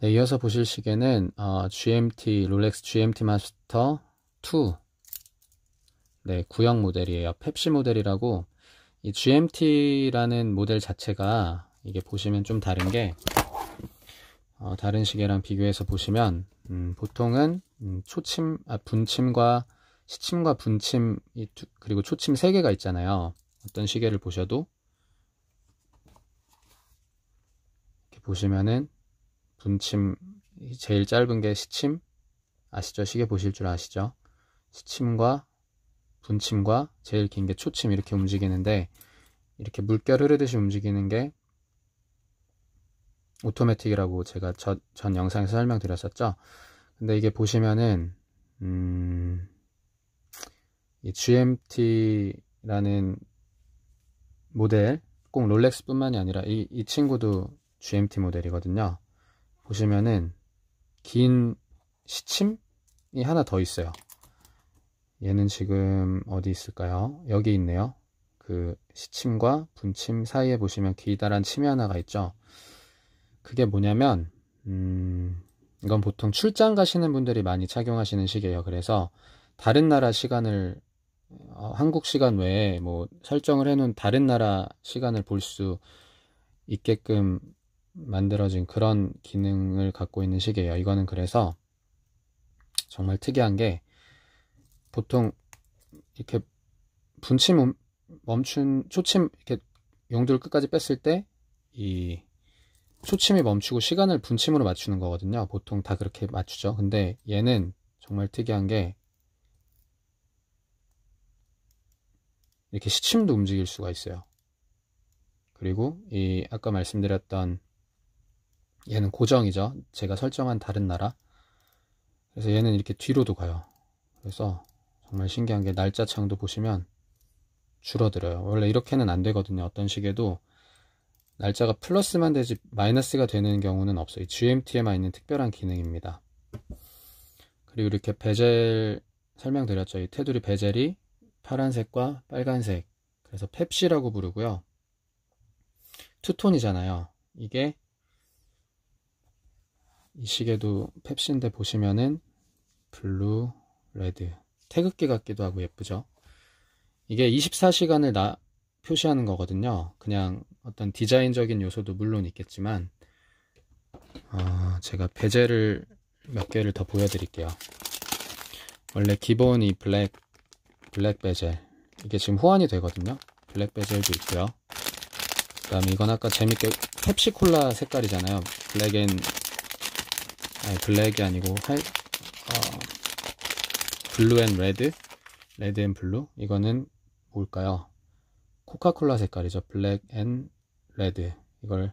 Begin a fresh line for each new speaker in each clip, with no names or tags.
네, 이어서 보실 시계는 어, GMT 롤렉스 GMT 마스터 2 네, 구형 모델이에요. 펩시 모델이라고 이 GMT라는 모델 자체가 이게 보시면 좀 다른 게 어, 다른 시계랑 비교해서 보시면 음, 보통은 음, 초침, 아, 분침과 시침과 분침 두, 그리고 초침 세 개가 있잖아요. 어떤 시계를 보셔도 이렇게 보시면은 분침 제일 짧은 게 시침 아시죠? 시계 보실 줄 아시죠? 시침과 분침과 제일 긴 게 초침 이렇게 움직이는데 이렇게 물결 흐르듯이 움직이는 게 오토매틱이라고 제가 저, 전 영상에서 설명드렸었죠. 근데 이게 보시면은 음, 이 GMT라는 모델 꼭 롤렉스뿐만이 아니라 이, 이 친구도 GMT 모델이거든요. 보시면은 긴 시침이 하나 더 있어요. 얘는 지금 어디 있을까요? 여기 있네요. 그 시침과 분침 사이에 보시면 길다란 침이 하나가 있죠. 그게 뭐냐면 음, 이건 보통 출장 가시는 분들이 많이 착용하시는 시계예요. 그래서 다른 나라 시간을 어, 한국 시간 외에 뭐 설정을 해놓은 다른 나라 시간을 볼 수 있게끔 만들어진 그런 기능을 갖고 있는 시계예요. 이거는 그래서 정말 특이한 게 보통 이렇게 분침 음, 멈춘 초침 이렇게 용도를 끝까지 뺐을 때 이 초침이 멈추고 시간을 분침으로 맞추는 거거든요. 보통 다 그렇게 맞추죠. 근데 얘는 정말 특이한 게 이렇게 시침도 움직일 수가 있어요. 그리고 이 아까 말씀드렸던 얘는 고정이죠. 제가 설정한 다른 나라. 그래서 얘는 이렇게 뒤로도 가요. 그래서 정말 신기한 게 날짜 창도 보시면 줄어들어요. 원래 이렇게는 안 되거든요. 어떤 시계도 날짜가 플러스만 되지 마이너스가 되는 경우는 없어요. GMT에만 있는 특별한 기능입니다. 그리고 이렇게 베젤 설명드렸죠. 이 테두리 베젤이 파란색과 빨간색 그래서 펩시라고 부르고요. 투톤이잖아요. 이게 이 시계도 펩시인데 보시면은 블루, 레드 태극기 같기도 하고 예쁘죠 이게 24시간을 나, 표시하는 거거든요 그냥 어떤 디자인적인 요소도 물론 있겠지만 어, 제가 베젤을 몇 개를 더 보여드릴게요 원래 기본 이 블랙 블랙 베젤 이게 지금 호환이 되거든요 블랙 베젤도 있고요 그 다음에 이건 아까 재밌게 펩시콜라 색깔이잖아요 블랙 앤 아니, 블랙이 아니고 할, 어, 블루 앤 레드 레드 앤 블루 이거는 뭘까요? 코카콜라 색깔이죠. 블랙 앤 레드 이걸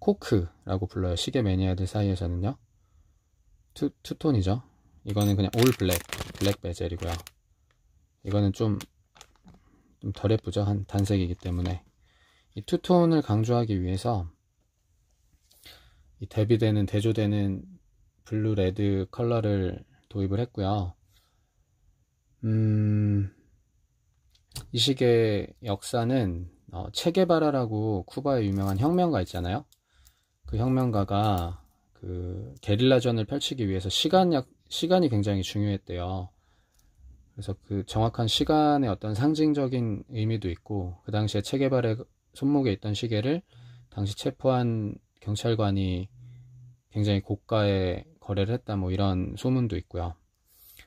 코크라고 불러요. 시계 매니아들 사이에서는요. 투, 투톤이죠. 이거는 그냥 올 블랙, 블랙 베젤이고요. 이거는 좀, 좀 덜 예쁘죠. 한 단색이기 때문에. 이 투톤을 강조하기 위해서 이 대비되는, 대조되는 블루 레드 컬러를 도입을 했고요. 음, 이 시계의 역사는 어, 체게바라라고 쿠바의 유명한 혁명가 있잖아요. 그 혁명가가 그 게릴라전을 펼치기 위해서 시간 약, 시간이 굉장히 중요했대요. 그래서 그 정확한 시간의 어떤 상징적인 의미도 있고 그 당시에 체게바의 손목에 있던 시계를 당시 체포한 경찰관이 굉장히 고가의 거래를 했다 뭐 이런 소문도 있고요.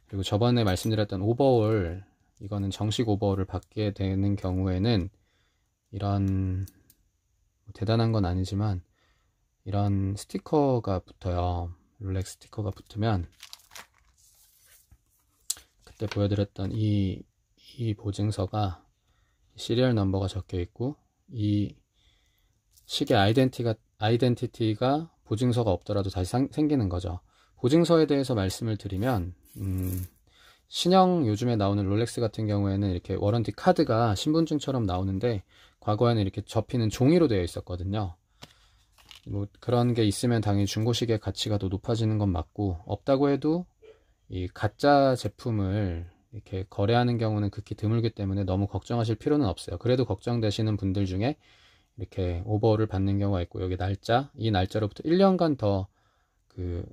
그리고 저번에 말씀드렸던 오버홀 이거는 정식 오버홀을 받게 되는 경우에는 이런 뭐 대단한 건 아니지만 이런 스티커가 붙어요. 롤렉 스티커가 붙으면 그때 보여드렸던 이, 이 보증서가 시리얼 넘버가 적혀 있고 이 시계 아이덴티가, 아이덴티티가 보증서가 없더라도 다시 상, 생기는 거죠. 보증서에 대해서 말씀을 드리면 음, 신형 요즘에 나오는 롤렉스 같은 경우에는 이렇게 워런티 카드가 신분증처럼 나오는데 과거에는 이렇게 접히는 종이로 되어 있었거든요. 뭐 그런 게 있으면 당연히 중고식의 가치가 더 높아지는 건 맞고 없다고 해도 이 가짜 제품을 이렇게 거래하는 경우는 극히 드물기 때문에 너무 걱정하실 필요는 없어요. 그래도 걱정되시는 분들 중에 이렇게 오버를 받는 경우가 있고 여기 날짜 이 날짜로부터 1년간 더그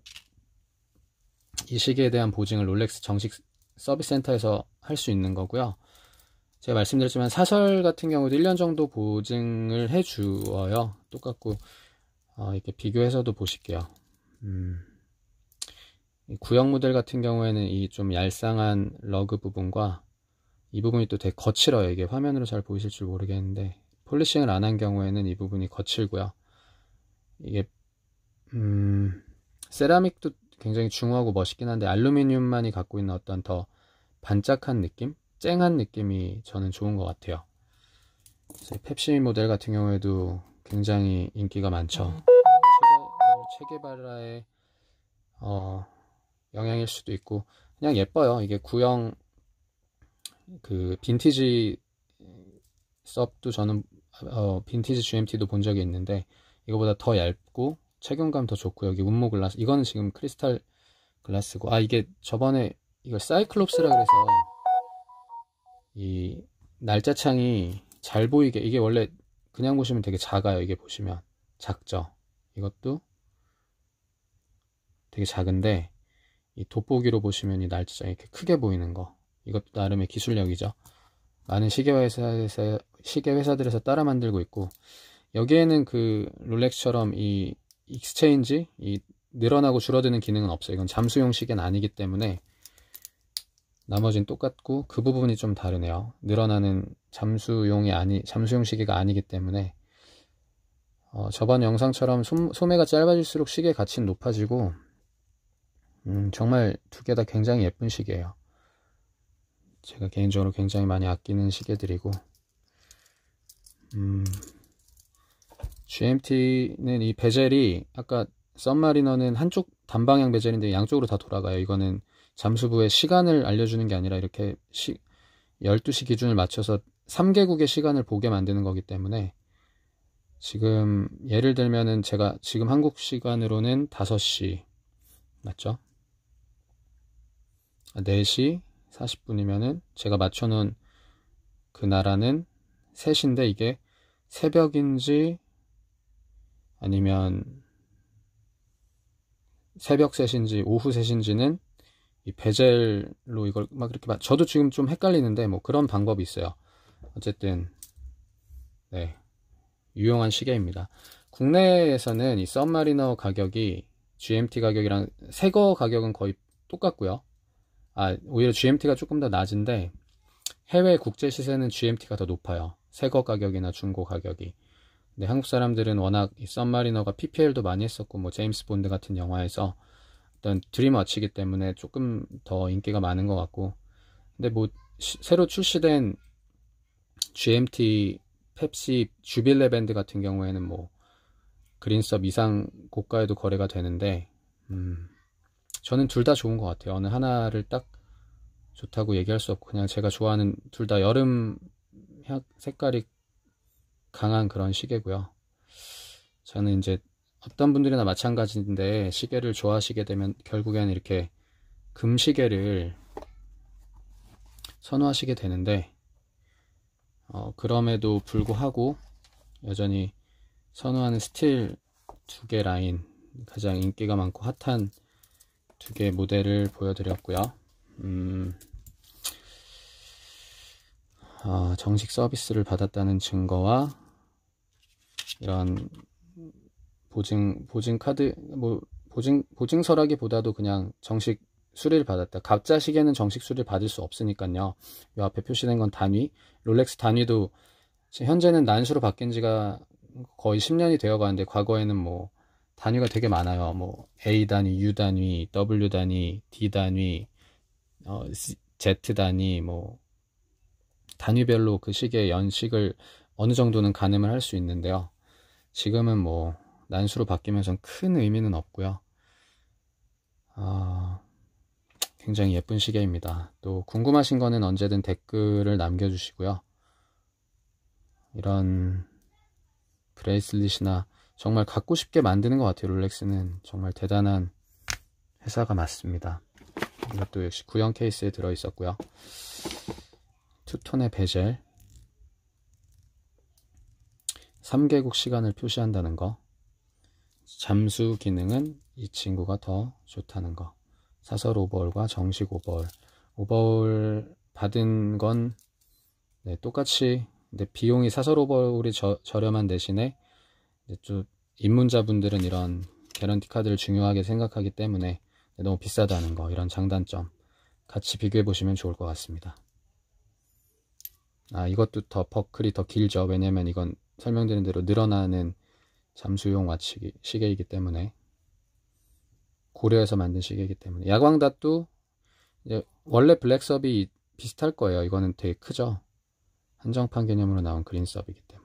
이 시계에 대한 보증을 롤렉스 정식 서비스 센터에서 할 수 있는 거고요. 제가 말씀드렸지만 사설 같은 경우도 1년 정도 보증을 해 주어요. 똑같고 어, 이렇게 비교해서도 보실게요. 음, 구형 모델 같은 경우에는 이 좀 얄쌍한 러그 부분과 이 부분이 또 되게 거칠어요. 이게 화면으로 잘 보이실 줄 모르겠는데 폴리싱을 안 한 경우에는 이 부분이 거칠고요. 이게 음, 세라믹도 굉장히 중후하고 멋있긴 한데 알루미늄만이 갖고 있는 어떤 더 반짝한 느낌? 쨍한 느낌이 저는 좋은 것 같아요. 펩시 모델 같은 경우에도 굉장히 인기가 많죠. 체게발라의 음. 어, 영향일 수도 있고 그냥 예뻐요. 이게 구형 그 빈티지 썹도 저는 어, 빈티지 GMT도 본 적이 있는데 이거보다 더 얇고 착용감 더 좋고 여기 운모 글라스 이거는 지금 크리스탈 글라스고 아 이게 저번에 이걸 사이클롭스라 그래서 이 날짜창이 잘 보이게 이게 원래 그냥 보시면 되게 작아요 이게 보시면 작죠 이것도 되게 작은데 이 돋보기로 보시면 이 날짜창이 이렇게 크게 보이는 거 이것도 나름의 기술력이죠 많은 시계 회사에서 시계 회사들에서 따라 만들고 있고 여기에는 그 롤렉스처럼 이 익스체인지 이 늘어나고 줄어드는 기능은 없어요. 이건 잠수용식은 아니기 때문에 나머지는 똑같고 그 부분이 좀 다르네요. 늘어나는 잠수용이 아니 잠수용 시계가 아니기 때문에 어, 저번 영상처럼 소, 매가 짧아질수록 시계 가치는 높아지고 음, 정말 두 개 다 굉장히 예쁜 시계예요. 제가 개인적으로 굉장히 많이 아끼는 시계들이고 음, GMT는 이 베젤이 아까 썸마리너는 한쪽 단방향 베젤인데 양쪽으로 다 돌아가요. 이거는 잠수부의 시간을 알려주는 게 아니라 이렇게 시, 12시 기준을 맞춰서 3개국의 시간을 보게 만드는 거기 때문에 지금 예를 들면은 제가 지금 한국 시간으로는 5시 맞죠? 4시 아, 40분이면은 제가 맞춰놓은 그 나라는 3시인데 이게 새벽인지 아니면 새벽 3시인지 오후 3시인지는 이 베젤로 이걸 막 이렇게 막 저도 지금 좀 헷갈리는데 뭐 그런 방법이 있어요. 어쨌든 네 유용한 시계입니다. 국내에서는 이 썸마리너 가격이 GMT 가격이랑 새거 가격은 거의 똑같고요. 아 오히려 GMT가 조금 더 낮은데 해외 국제 시세는 GMT가 더 높아요. 새거 가격이나 중고 가격이 근데 한국 사람들은 워낙 썸마리너가 PPL도 많이 했었고 뭐 제임스 본드 같은 영화에서 어떤 드림워치기 때문에 조금 더 인기가 많은 것 같고 근데 뭐 시, 새로 출시된 GMT 펩시 주빌레 밴드 같은 경우에는 뭐 그린섭 이상 고가에도 거래가 되는데 음, 저는 둘 다 좋은 것 같아요. 어느 하나를 딱 좋다고 얘기할 수 없고 그냥 제가 좋아하는 둘 다 여름 색깔이 강한 그런 시계고요. 저는 이제 어떤 분들이나 마찬가지인데 시계를 좋아하시게 되면 결국에는 이렇게 금시계를 선호하시게 되는데 어, 그럼에도 불구하고 여전히 선호하는 스틸 두 개 라인 가장 인기가 많고 핫한 두 개 모델을 보여드렸고요. 음, 어, 정식 서비스를 받았다는 증거와 이런 보증 보증 카드 뭐 보증 보증서라기보다도 그냥 정식 수리를 받았다. 갑자 시계는 정식 수리를 받을 수 없으니까요. 요 앞에 표시된 건 단위, 롤렉스 단위도 현재는 난수로 바뀐 지가 거의 10년이 되어 가는데 과거에는 뭐 단위가 되게 많아요. 뭐 A 단위, U 단위, W 단위, D 단위, 어, Z 단위 뭐 단위별로 그 시계의 연식을 어느 정도는 가늠을 할 수 있는데요. 지금은 뭐 난수로 바뀌면서 큰 의미는 없고요. 아, 굉장히 예쁜 시계입니다. 또 궁금하신 거는 언제든 댓글을 남겨주시고요. 이런 브레이슬릿이나 정말 갖고 싶게 만드는 것 같아요. 롤렉스는 정말 대단한 회사가 맞습니다. 이것도 역시 구형 케이스에 들어있었고요. 투톤의 베젤, 3개국 시간을 표시한다는 거. 잠수 기능은 이 친구가 더 좋다는 거. 사설 오버월과 정식 오버월. 오버월 받은 건 네, 똑같이 근데 비용이 사설 오버월이 저, 저렴한 대신에 좀 입문자분들은 이런 개런티 카드를 중요하게 생각하기 때문에 너무 비싸다는 거 이런 장단점 같이 비교해 보시면 좋을 것 같습니다. 아 이것도 더 버클이 더 길죠. 왜냐면 이건 설명드린 대로 늘어나는 잠수용 와치기 시계이기 때문에 고려해서 만든 시계이기 때문에 야광닷도 원래 블랙섭이 비슷할 거예요. 이거는 되게 크죠. 한정판 개념으로 나온 그린섭이기 때문에.